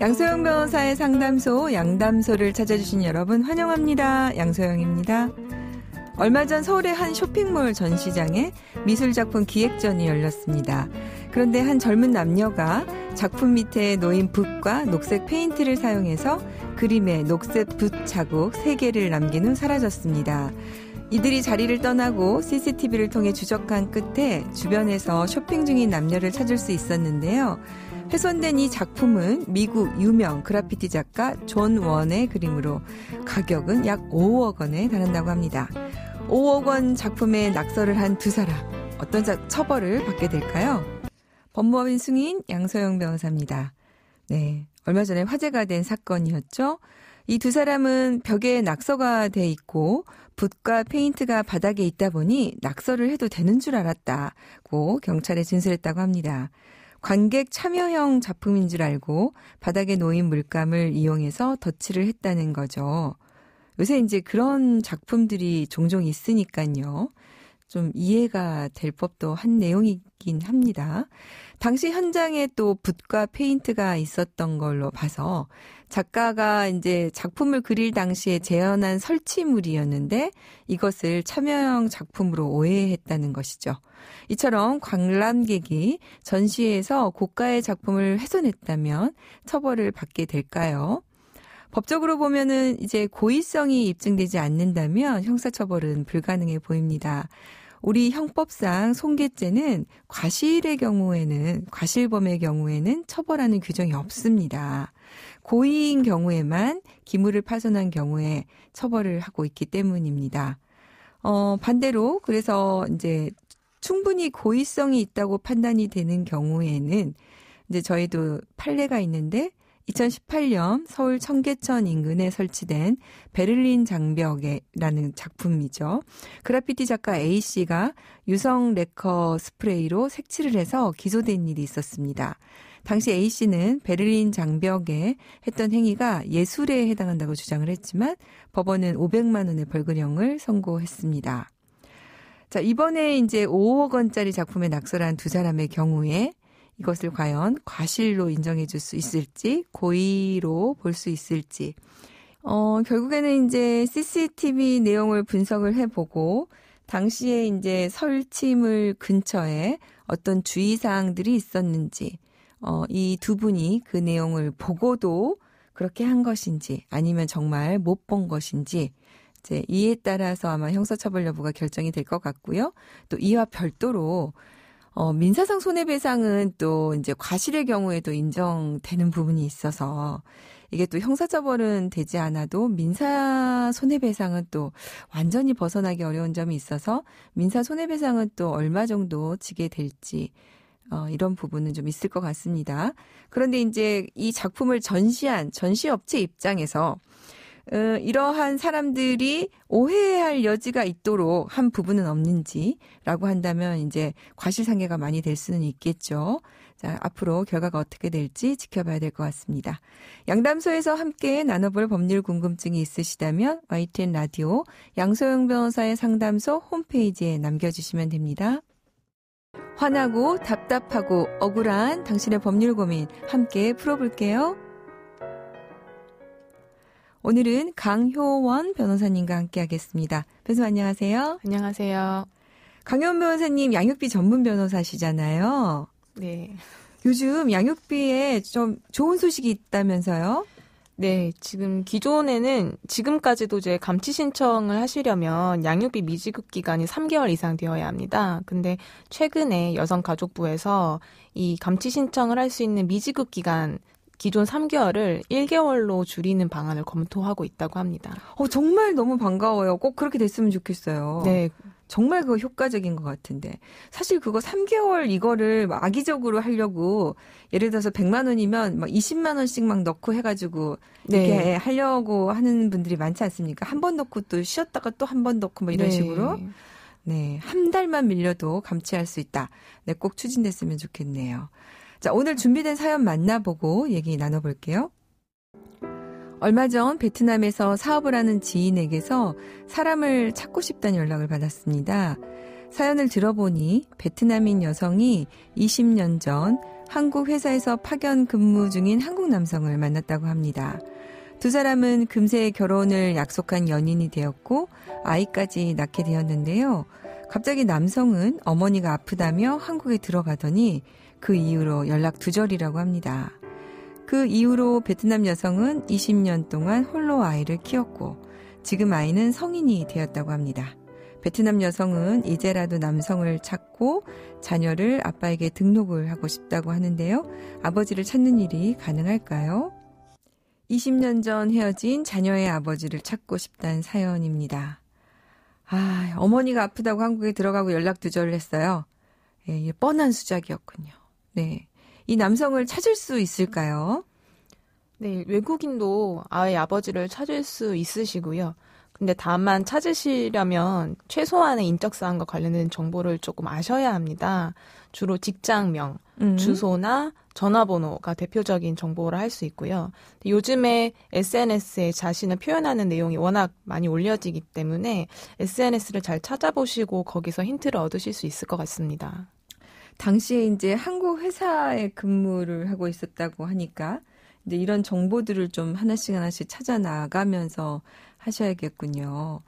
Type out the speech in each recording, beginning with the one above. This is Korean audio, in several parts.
양소영 변호사의 상담소 양담소를 찾아주신 여러분 환영합니다. 양소영입니다. 얼마 전 서울의 한 쇼핑몰 전시장에 미술작품 기획전이 열렸습니다. 그런데 한 젊은 남녀가 작품 밑에 놓인 붓과 녹색 페인트를 사용해서 그림에 녹색 붓 자국 3개를 남긴 후 사라졌습니다. 이들이 자리를 떠나고 CCTV를 통해 추적한 끝에 주변에서 쇼핑 중인 남녀를 찾을 수 있었는데요. 훼손된 이 작품은 미국 유명 그래피티 작가 존 원의 그림으로 가격은 약 5억 원에 달한다고 합니다. 5억 원 작품에 낙서를 한 두 사람 어떤 처벌을 받게 될까요? 법무법인 승인 양서영 변호사입니다. 네, 얼마 전에 화제가 된 사건이었죠. 이 두 사람은 벽에 낙서가 돼 있고 붓과 페인트가 바닥에 있다 보니 낙서를 해도 되는 줄 알았다고 경찰에 진술했다고 합니다. 관객 참여형 작품인 줄 알고 바닥에 놓인 물감을 이용해서 덧칠을 했다는 거죠. 요새 이제 그런 작품들이 종종 있으니까요. 좀 이해가 될 법도 한 내용이긴 합니다. 당시 현장에 또 붓과 페인트가 있었던 걸로 봐서 작가가 이제 작품을 그릴 당시에 재현한 설치물이었는데 이것을 참여형 작품으로 오해했다는 것이죠. 이처럼 관람객이 전시에서 고가의 작품을 훼손했다면 처벌을 받게 될까요? 법적으로 보면은 이제 고의성이 입증되지 않는다면 형사처벌은 불가능해 보입니다. 우리 형법상 손괴죄는 과실의 경우에는 과실범의 경우에는 처벌하는 규정이 없습니다. 고의인 경우에만 기물을 파손한 경우에 처벌을 하고 있기 때문입니다. 어, 반대로 그래서 이제 충분히 고의성이 있다고 판단이 되는 경우에는 이제 저희도 판례가 있는데 2018년 서울 청계천 인근에 설치된 베를린 장벽에라는 작품이죠. 그래피티 작가 A 씨가 유성 레커 스프레이로 색칠을 해서 기소된 일이 있었습니다. 당시 A 씨는 베를린 장벽에 했던 행위가 예술에 해당한다고 주장을 했지만 법원은 500만 원의 벌금형을 선고했습니다. 자, 이번에 이제 5억 원짜리 작품에 낙설한두 사람의 경우에 이것을 과연 과실로 인정해 줄 수 있을지 고의로 볼 수 있을지 어 결국에는 이제 CCTV 내용을 분석을 해보고 당시에 이제 설치물 근처에 어떤 주의사항들이 있었는지 어, 이 두 분이 그 내용을 보고도 그렇게 한 것인지 아니면 정말 못 본 것인지 이제 이에 따라서 아마 형사처벌 여부가 결정이 될 것 같고요. 또 이와 별도로 어, 민사상 손해배상은 또 이제 과실의 경우에도 인정되는 부분이 있어서 이게 또 형사처벌은 되지 않아도 민사 손해배상은 또 완전히 벗어나기 어려운 점이 있어서 민사 손해배상은 또 얼마 정도 지게 될지 어, 이런 부분은 좀 있을 것 같습니다. 그런데 이제 이 작품을 전시한 전시업체 입장에서 어, 이러한 사람들이 오해할 여지가 있도록 한 부분은 없는지라고 한다면 이제 과실상계가 많이 될 수는 있겠죠. 자, 앞으로 결과가 어떻게 될지 지켜봐야 될 것 같습니다. 양담소에서 함께 나눠볼 법률 궁금증이 있으시다면 YTN 라디오 양소영 변호사의 상담소 홈페이지에 남겨주시면 됩니다. 화나고 답답하고 억울한 당신의 법률 고민 함께 풀어볼게요. 오늘은 강효원 변호사님과 함께하겠습니다. 변호사 안녕하세요. 안녕하세요. 강효원 변호사님 양육비 전문 변호사시잖아요. 네. 요즘 양육비에 좀 좋은 소식이 있다면서요? 네, 지금 기존에는 지금까지도 이제 감치 신청을 하시려면 양육비 미지급 기간이 3개월 이상 되어야 합니다. 근데 최근에 여성가족부에서 이 감치 신청을 할 수 있는 미지급 기간 기존 3개월을 1개월로 줄이는 방안을 검토하고 있다고 합니다. 어, 정말 너무 반가워요. 꼭 그렇게 됐으면 좋겠어요. 네. 정말 그거 효과적인 것 같은데. 사실 그거 3개월 이거를 악의적으로 하려고 예를 들어서 100만 원이면 막 20만 원씩 막 넣고 해가지고 네. 이렇게 네. 하려고 하는 분들이 많지 않습니까? 한 번 넣고 또 쉬었다가 또 한 번 넣고 뭐 이런 네. 식으로. 네. 한 달만 밀려도 감치할 수 있다. 네. 꼭 추진됐으면 좋겠네요. 자, 오늘 준비된 사연 만나보고 얘기 나눠볼게요. 얼마 전 베트남에서 사업을 하는 지인에게서 사람을 찾고 싶다는 연락을 받았습니다. 사연을 들어보니 베트남인 여성이 20년 전 한국 회사에서 파견 근무 중인 한국 남성을 만났다고 합니다. 두 사람은 금세 결혼을 약속한 연인이 되었고 아이까지 낳게 되었는데요. 갑자기 남성은 어머니가 아프다며 한국에 들어가더니 그 이후로 연락 두절이라고 합니다. 그 이후로 베트남 여성은 20년 동안 홀로 아이를 키웠고 지금 아이는 성인이 되었다고 합니다. 베트남 여성은 이제라도 남성을 찾고 자녀를 아빠에게 등록을 하고 싶다고 하는데요. 아버지를 찾는 일이 가능할까요? 20년 전 헤어진 자녀의 아버지를 찾고 싶다는 사연입니다. 아, 어머니가 아프다고 한국에 들어가고 연락 두절을 했어요. 예, 뻔한 수작이었군요. 네. 이 남성을 찾을 수 있을까요? 네, 외국인도 아이 아버지를 찾을 수 있으시고요. 근데 다만 찾으시려면 최소한의 인적 사항과 관련된 정보를 조금 아셔야 합니다. 주로 직장명, 음. 주소나 전화번호가 대표적인 정보를 할 수 있고요. 요즘에 SNS에 자신을 표현하는 내용이 워낙 많이 올려지기 때문에 SNS를 잘 찾아보시고 거기서 힌트를 얻으실 수 있을 것 같습니다. 당시에 이제 한국 회사에 근무를 하고 있었다고 하니까 이제 이런 정보들을 좀 하나씩 하나씩 찾아 나가면서 하셔야겠군요.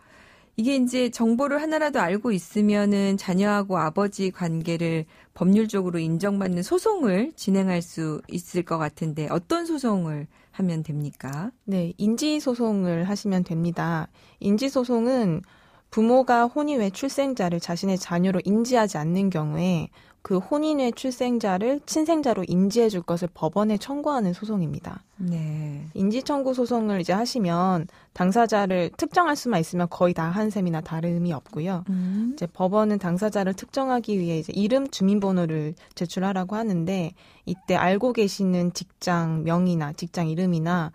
이게 이제 정보를 하나라도 알고 있으면은 자녀하고 아버지 관계를 법률적으로 인정받는 소송을 진행할 수 있을 것 같은데 어떤 소송을 하면 됩니까? 네, 인지 소송을 하시면 됩니다. 인지 소송은 부모가 혼인외 출생자를 자신의 자녀로 인지하지 않는 경우에 그 혼인 의 출생자를 친생자로 인지해 줄 것을 법원에 청구하는 소송입니다. 네. 인지 청구 소송을 이제 하시면 당사자를 특정할 수만 있으면 거의 다 한 셈이나 다름이 없고요. 음. 이제 법원은 당사자를 특정하기 위해 이제 이름, 주민번호를 제출하라고 하는데 이때 알고 계시는 직장 명이나 직장 이름이나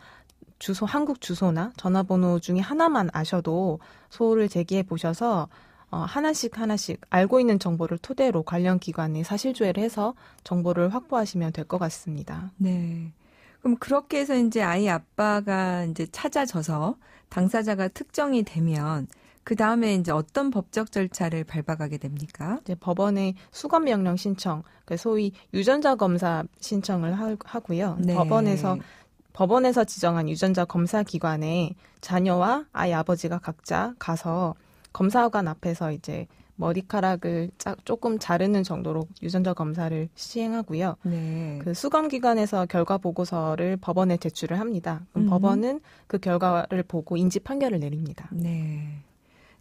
주소 한국 주소나 전화번호 중에 하나만 아셔도 소를 제기해 보셔서 어, 하나씩 하나씩 알고 있는 정보를 토대로 관련 기관에 사실조회를 해서 정보를 확보하시면 될 것 같습니다. 네. 그럼 그렇게 해서 이제 아이 아빠가 이제 찾아져서 당사자가 특정이 되면 그 다음에 이제 어떤 법적 절차를 밟아가게 됩니까? 이제 법원에 수감 명령 신청, 그러니까 소위 유전자 검사 신청을 하, 고요 네. 법원에서 법원에서 지정한 유전자 검사 기관에 자녀와 아이 아버지가 각자 가서 검사관 앞에서 이제 머리카락을 짜, 조금 자르는 정도로 유전자 검사를 시행하고요. 네. 그 수검 기관에서 결과 보고서를 법원에 제출을 합니다. 그럼 음. 법원은 그 결과를 보고 인지 판결을 내립니다. 네.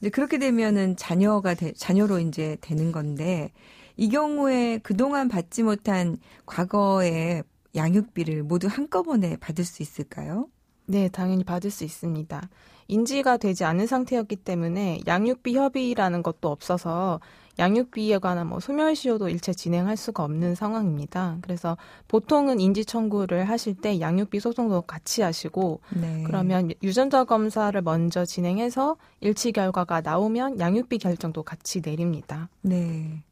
이제 그렇게 되면은 자녀가 되, 자녀로 이제 되는 건데 이 경우에 그동안 받지 못한 과거의 양육비를 모두 한꺼번에 받을 수 있을까요? 네, 당연히 받을 수 있습니다. 인지가 되지 않은 상태였기 때문에 양육비 협의라는 것도 없어서 양육비에 관한 뭐 소멸시효도 일체 진행할 수가 없는 상황입니다. 그래서 보통은 인지 청구를 하실 때 양육비 소송도 같이 하시고 네. 그러면 유전자 검사를 먼저 진행해서 일치 결과가 나오면 양육비 결정도 같이 내립니다. 네.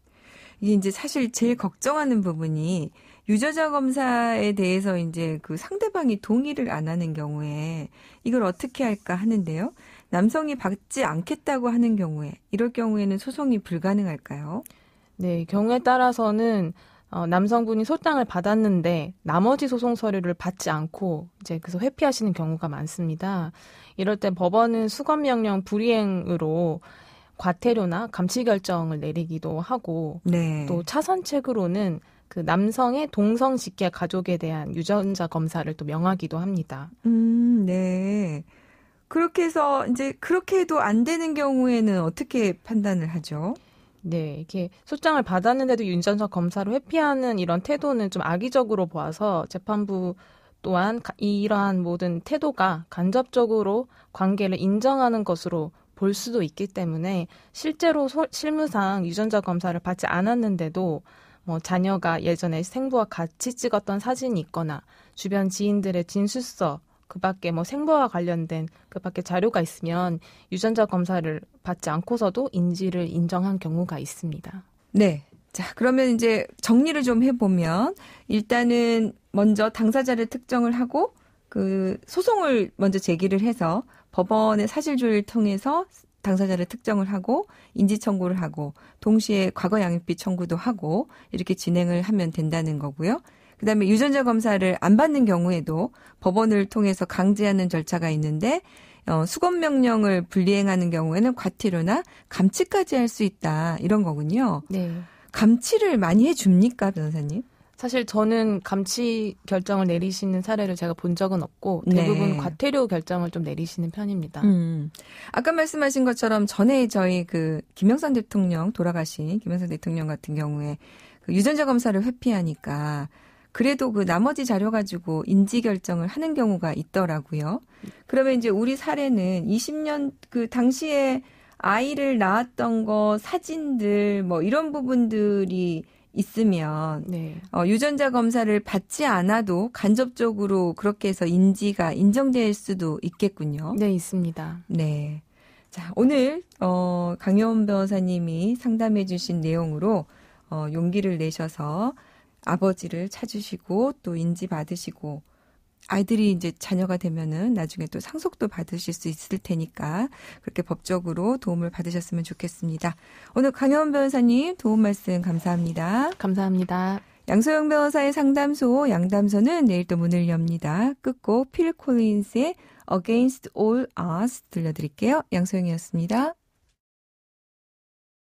이게 이제 사실 제일 걱정하는 부분이 유저자 검사에 대해서 이제 그 상대방이 동의를 안 하는 경우에 이걸 어떻게 할까 하는데요. 남성이 받지 않겠다고 하는 경우에 이럴 경우에는 소송이 불가능할까요? 네, 경우에 따라서는 어, 남성분이 소장을 받았는데 나머지 소송 서류를 받지 않고 이제 그래서 회피하시는 경우가 많습니다. 이럴 때 법원은 수검 명령 불이행으로 과태료나 감치 결정을 내리기도 하고 네. 또 차선책으로는 그 남성의 동성 직계 가족에 대한 유전자 검사를 또 명하기도 합니다. 음, 네. 그렇게 해서 이제 그렇게 해도 안 되는 경우에는 어떻게 판단을 하죠? 네, 이렇게 소장을 받았는데도 유전자 검사로 회피하는 이런 태도는 좀 악의적으로 보아서 재판부 또한 이러한 모든 태도가 간접적으로 관계를 인정하는 것으로 볼 수도 있기 때문에 실제로 소, 실무상 유전자 검사를 받지 않았는데도 뭐 자녀가 예전에 생부와 같이 찍었던 사진이 있거나 주변 지인들의 진술서 그 밖에 뭐 생부와 관련된 그 밖에 자료가 있으면 유전자 검사를 받지 않고서도 인지를 인정한 경우가 있습니다. 네. 자, 그러면 이제 정리를 좀 해보면 일단은 먼저 당사자를 특정을 하고 그 소송을 먼저 제기를 해서 법원의 사실조회를 통해서 당사자를 특정을 하고 인지 청구를 하고 동시에 과거 양육비 청구도 하고 이렇게 진행을 하면 된다는 거고요. 그다음에 유전자 검사를 안 받는 경우에도 법원을 통해서 강제하는 절차가 있는데 어, 수검 명령을 불이행하는 경우에는 과태료나 감치까지 할 수 있다 이런 거군요. 네. 감치를 많이 해줍니까 변호사님? 사실 저는 감치 결정을 내리시는 사례를 제가 본 적은 없고 네. 대부분 네. 과태료 결정을 좀 내리시는 편입니다. 음. 아까 말씀하신 것처럼 전에 저희 그 김영삼 대통령 돌아가신 김영삼 대통령 같은 경우에 그 유전자 검사를 회피하니까 그래도 그 나머지 자료 가지고 인지 결정을 하는 경우가 있더라고요. 그러면 이제 우리 사례는 20년 그 당시에 아이를 낳았던 거 사진들 뭐 이런 부분들이 있으면 네. 어, 유전자 검사를 받지 않아도 간접적으로 그렇게 해서 인지가 인정될 수도 있겠군요. 네, 있습니다. 네. 자, 오늘 어, 강효원 변호사님이 상담해 주신 내용으로 어, 용기를 내셔서 아버지를 찾으시고 또 인지받으시고 아이들이 이제 자녀가 되면은 나중에 또 상속도 받으실 수 있을 테니까 그렇게 법적으로 도움을 받으셨으면 좋겠습니다. 오늘 강현 변호사님 도움 말씀 감사합니다. 감사합니다. 양소영 변호사의 상담소 양담소는 내일 또 문을 엽니다. 끝곡 필 콜린스의 Against All Us 들려드릴게요. 양소영이었습니다.